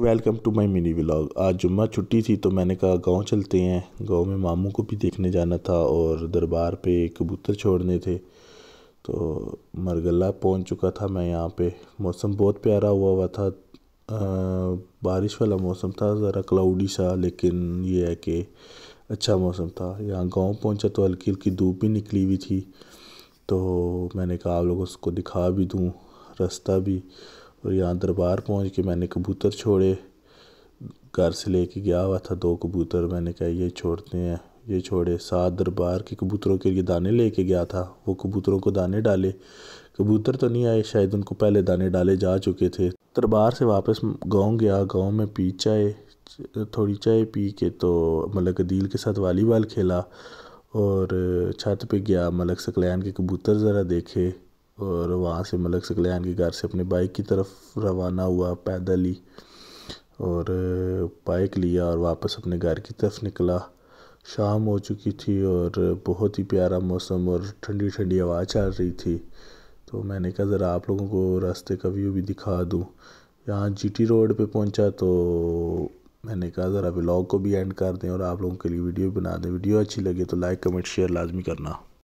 welcome to my mini vlog आज जुम्मा छुट्टी थी तो मैंने कहा गांव चलते हैं गांव में मामू को भी देखने जाना था और दरबार पे कबूतर छोड़ने थे तो मरगला पहुंच चुका था मैं यहाँ पे मौसम बहुत प्यारा हुआ हुआ था आ, बारिश वाला मौसम था ज़रा क्लाउडी सा लेकिन ये है कि अच्छा मौसम था यहाँ गाँव पहुँचा तो हल्की हल्की धूप भी निकली हुई थी तो मैंने कहा आप लोगों को दिखा भी दूँ रास्ता भी और तो यहाँ दरबार पहुँच के मैंने कबूतर छोड़े घर से लेके गया हुआ था दो कबूतर मैंने कहा ये छोड़ते हैं ये छोड़े सात दरबार के कबूतरों के लिए दाने लेके गया था वो कबूतरों को दाने डाले कबूतर तो नहीं आए शायद उनको पहले दाने डाले जा चुके थे दरबार से वापस गांव गया गांव में पी चाय थोड़ी चाय पी के तो मलक अदील के साथ वालीबॉल खेला और छत पे गया मलक सकलैन के कबूतर ज़रा देखे और वहाँ से मलक सकलैन के घर से अपने बाइक की तरफ रवाना हुआ पैदल ही और बाइक लिया और वापस अपने घर की तरफ निकला शाम हो चुकी थी और बहुत ही प्यारा मौसम और ठंडी ठंडी हवा चल रही थी तो मैंने कहा ज़रा आप लोगों को रास्ते का व्यू भी दिखा दूँ यहाँ जीटी रोड पे पहुँचा तो मैंने कहा ज़रा ब्लॉग को भी एंड कर दें और आप लोगों के लिए वीडियो बना दें वीडियो अच्छी लगे तो लाइक कमेंट शेयर लाजमी करना